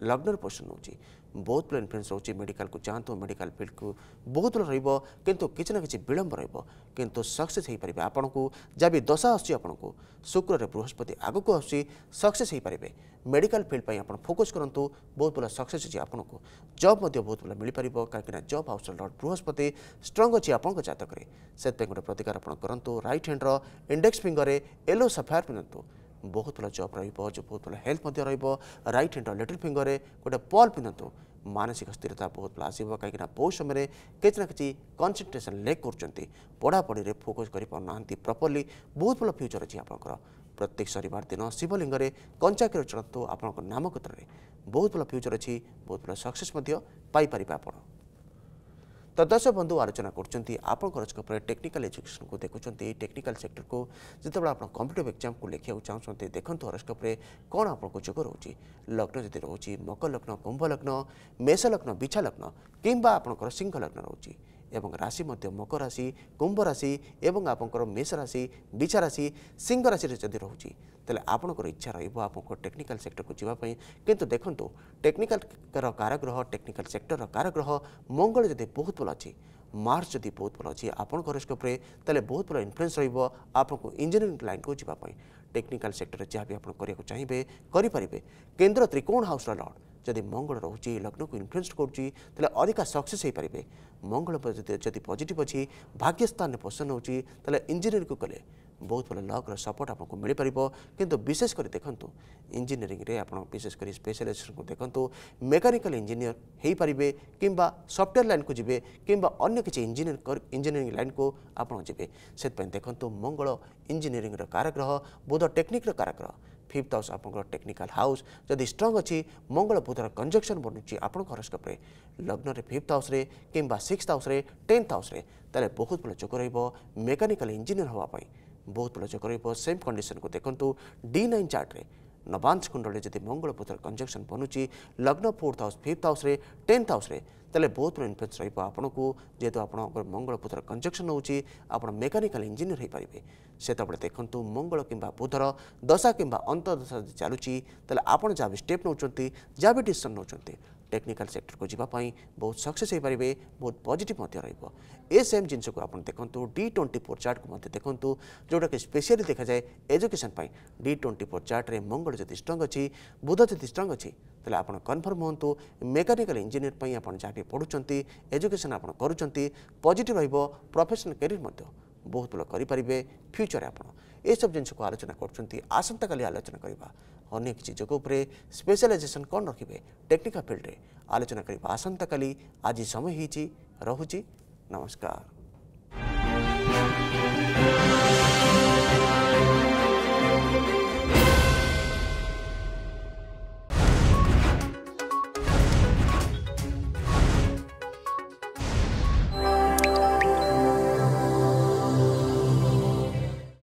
লগ্নর পোষণ নেଉଛି ବହୁତ ପିଲା ଇନଫ୍ଲୁଏନ୍ସ ରହୁଛି ମେଡ଼ିକାଲକୁ ଯାଆନ୍ତୁ ମେଡ଼ିକାଲ ଫିଲ୍ଡକୁ ବହୁତ ପିଲା ରହିବ କିନ୍ତୁ କିଛି ନା କିଛି ବିଳମ୍ବ ରହିବ କିନ୍ତୁ ସକ୍ସେସ୍ ହୋଇପାରିବେ ଆପଣଙ୍କୁ ଯାହା ବି ଦଶା ଆସୁଛି ଆପଣଙ୍କୁ ଶୁକ୍ରରେ ବୃହସ୍ପତି ଆଗକୁ ଆସୁଛି ସକ୍ସେସ୍ ହୋଇପାରିବେ ମେଡ଼ିକାଲ ଫିଲ୍ଡ ପାଇଁ ଆପଣ ଫୋକସ୍ କରନ୍ତୁ ବହୁତ ପିଲା ସକ୍ସେସ୍ ଅଛି ଆପଣଙ୍କୁ ଜବ୍ ମଧ୍ୟ ବହୁତ ପିଲା ମିଳିପାରିବ କାହିଁକିନା ଜବ୍ ହାଉସ୍ର ଲର୍ଡ଼ ବୃହସ୍ପତି ଷ୍ଟ୍ରଙ୍ଗ ଅଛି ଆପଣଙ୍କ ଜାତକରେ ସେଥିପାଇଁ ଗୋଟେ ପ୍ରତିକାର ଆପଣ କରନ୍ତୁ ରାଇଟ୍ ହ୍ୟାଣ୍ଡର ଇଣ୍ଡେକ୍ସ ଫିଙ୍ଗରରେ ୟେଲୋ ସଫାୟାର ପିନ୍ଧନ୍ତୁ ବହୁତ ଭଲ ଜବ୍ ରହିବ ବହୁତ ଭଲ ହେଲ୍ଥ ମଧ୍ୟ ରହିବ ରାଇଟ୍ ହ୍ୟାଣ୍ଡର ଲିଟିଲ୍ ଫିଙ୍ଗର୍ରେ ଗୋଟେ ପଲ୍ ପିନ୍ଧନ୍ତୁ ମାନସିକ ସ୍ଥିରତା ବହୁତ ଭଲ ଆସିବ କାହିଁକି ନା ବହୁତ ସମୟରେ କିଛି ନା କିଛି କନ୍ସେନଟ୍ରେସନ୍ ଲେକ୍ କରୁଛନ୍ତି ପଢ଼ାପଢ଼ିରେ ଫୋକସ୍ କରିପାରୁନାହାନ୍ତି ପ୍ରପର୍ଲି ବହୁତ ଭଲ ଫ୍ୟୁଚର୍ ଅଛି ଆପଣଙ୍କର ପ୍ରତ୍ୟେକ ଶନିବାର ଦିନ ଶିବଲିଙ୍ଗରେ କଞ୍ଚା କ୍ଷୀର ଚଳନ୍ତୁ ଆପଣଙ୍କ ନାମକ୍ଷେତ୍ରରେ ବହୁତ ଭଲ ଫ୍ୟୁଚର୍ ଅଛି ବହୁତ ଭଲ ସକ୍ସେସ୍ ମଧ୍ୟ ପାଇପାରିବେ ଆପଣ তো দর্শক বন্ধু আলোচনা করছেন আপনার উপরে টেকনিকাল এজুকেশনকে দেখুছেন এই টেকনিকাল সেক্টরকে যেত আপনার কম্পিটিভ এক্সামকে লেখা চাহুন দেখুন হরস্কোপে কম আপনার যোগ রয়েছে লগ্ন যদি রয়েছে মকর লগ্ন কুম্ভ লগ্ন মেষ লগ্ন বিছা লগ্ন কিংবা আপনার সিংহ লগ্ন রয়েছে ଏବଂ ରାଶି ମଧ୍ୟ ମକର ରାଶି କୁମ୍ଭ ରାଶି ଏବଂ ଆପଣଙ୍କର ମେଷ ରାଶି ବିଛା ରାଶି ସିଂହ ରାଶିରେ ଯଦି ରହୁଛି ତାହେଲେ ଆପଣଙ୍କର ଇଚ୍ଛା ରହିବ ଆପଣଙ୍କ ଟେକ୍ନିକାଲ ସେକ୍ଟରକୁ ଯିବା ପାଇଁ କିନ୍ତୁ ଦେଖନ୍ତୁ ଟେକ୍ନିକାଲର କାରଗ୍ରହ ଟେକ୍ନିକାଲ ସେକ୍ଟରର କାରଗ୍ରହ ମଙ୍ଗଳ ଯଦି ବହୁତ ଭଲ ଅଛି ମାର୍ଚ୍ଚ ଯଦି ବହୁତ ଭଲ ଅଛି ଆପଣଙ୍କ ହରସ୍କୋପ୍ରେ ତାହେଲେ ବହୁତ ଭଲ ଇନଫ୍ଲୁଏନ୍ସ ରହିବ ଆପଣଙ୍କୁ ଇଞ୍ଜିନିୟରିଂ ଲାଇନ୍କୁ ଯିବା ପାଇଁ ଟେକ୍ନିକାଲ ସେକ୍ଟରରେ ଯାହା ବି ଆପଣ କରିବାକୁ ଚାହିଁବେ କରିପାରିବେ କେନ୍ଦ୍ର ତ୍ରିକୋଣ ହାଉସ୍ର ଲର୍ଡ଼ जदि मंगल रोच लग्न को इनफ्लुएंस करें अधिका सक्सेस हो पारे मंगल जब पजिट अच्छी भाग्यस्थान में पसंद होती इंजीनियरिंग कले बहुत भल लक सपोर्ट आपको मिल पार कि विशेषकर देखो इंजीनियरिंग में आप विशेषकर स्पेशलिस्ट को देखो मेकानिकाल इंजीनियर हो पारे कि सफ्टवेयर लाइन को जी कि अगर किसी इंजीनियर इंजीनियरिंग लाइन को आपत देखो मंगल इंजीनियरी कारग्रह बोध टेक्निक्र कारग्रह ফিফ্থ হাউস আপনার টেকনিকাল হাউস যদি স্ট্রং অছি মঙ্গল বুধর কনজকশন বনুছি আপনার হরস্কোপে লগ্নরে ফিফ্থ হাউসে কিংবা সিক্সথ হাউসে টেন্থ হাউসে তাহলে বহুত ভাল যোগ রহব মেকানিকাল ইঞ্জিনিয়র হওয়া ବହୁତ ଭଲ ଯୋଗ ରହିବ ସେମ୍ କଣ୍ଡିସନକୁ ଦେଖନ୍ତୁ ଡି ନାଇନ୍ ଚାର୍ଟରେ ନବାଂଶ କୁଣ୍ଡଳରେ ଯଦି ମଙ୍ଗଳ ବୁଧର କଞ୍ଜକ୍ସନ୍ ବନୁଛି ଲଗ୍ନ ଫୋର୍ଥ ହାଉସ୍ ଫିଫ୍ଥ ହାଉସ୍ରେ ଟେନ୍ଥ ହାଉସ୍ରେ ତାହେଲେ ବହୁତ ପ୍ରକାର ଇନଫ୍ଲୁଏନ୍ସ ରହିବ ଆପଣଙ୍କୁ ଯେହେତୁ ଆପଣଙ୍କର ମଙ୍ଗଳବୁଧର କଞ୍ଜକ୍ସନ୍ ହେଉଛି ଆପଣ ମେକାନିକାଲ ଇଞ୍ଜିନିୟର ହୋଇପାରିବେ ସେତେବେଳେ ଦେଖନ୍ତୁ ମଙ୍ଗଳ କିମ୍ବା ବୁଧର ଦଶା କିମ୍ବା ଅନ୍ତର୍ଦଶା ଯଦି ଚାଲୁଛି ତାହେଲେ ଆପଣ ଯାହା ବି ଷ୍ଟେପ୍ ନେଉଛନ୍ତି ଯାହା ବି ଡିସିସନ୍ ନେଉଛନ୍ତି ଟେକ୍ନିକାଲ ସେକ୍ଟରକୁ ଯିବା ପାଇଁ ବହୁତ ସକ୍ସେସ୍ ହୋଇପାରିବେ ବହୁତ ପଜିଟିଭ୍ ମଧ୍ୟ ରହିବ ଏ ସେମ୍ ଜିନିଷକୁ ଆପଣ ଦେଖନ୍ତୁ ଡି ଟ୍ୱେଣ୍ଟି ଫୋର୍ ଚାର୍ଟକୁ ମଧ୍ୟ ଦେଖନ୍ତୁ ଯେଉଁଟାକି ସ୍ପେସିଆଲି ଦେଖାଯାଏ ଏଜୁକେସନ୍ ପାଇଁ ଡି ଟ୍ୱେଣ୍ଟି ଫୋର୍ ଚାର୍ଟରେ ମଙ୍ଗଳ ଯଦି ଷ୍ଟ୍ରଙ୍ଗ ଅଛି ବୁଧ ଯଦି ଷ୍ଟ୍ରଙ୍ଗ ଅଛି ତାହେଲେ ଆପଣ କନଫର୍ମ ହୁଅନ୍ତୁ ମେକାନିକାଲ ଇଞ୍ଜିନିୟର ପାଇଁ ଆପଣ ଯାହାଠି ପଢ଼ୁଛନ୍ତି ଏଜୁକେସନ୍ ଆପଣ କରୁଛନ୍ତି ପଜିଟିଭ୍ ରହିବ ପ୍ରଫେସନାଲ୍ କ୍ୟାରିୟର ମଧ୍ୟ ବହୁତ ଭଲ କରିପାରିବେ ଫ୍ୟୁଚରରେ ଆପଣ ଏସବୁ ଜିନିଷକୁ ଆଲୋଚନା କରୁଛନ୍ତି ଆସନ୍ତାକାଲି ଆଲୋଚନା କରିବା ଅନ୍ୟ କିଛି ଯୋଗ ଉପରେ ସ୍ପେଶାଲାଇଜେସନ୍ କ'ଣ ରଖିବେ ଟେକ୍ନିକା ଫିଲ୍ଡରେ ଆଲୋଚନା କରିବା ଆସନ୍ତାକାଲି ଆଜି ସମୟ ହେଇଛି ରହୁଛି ନମସ୍କାର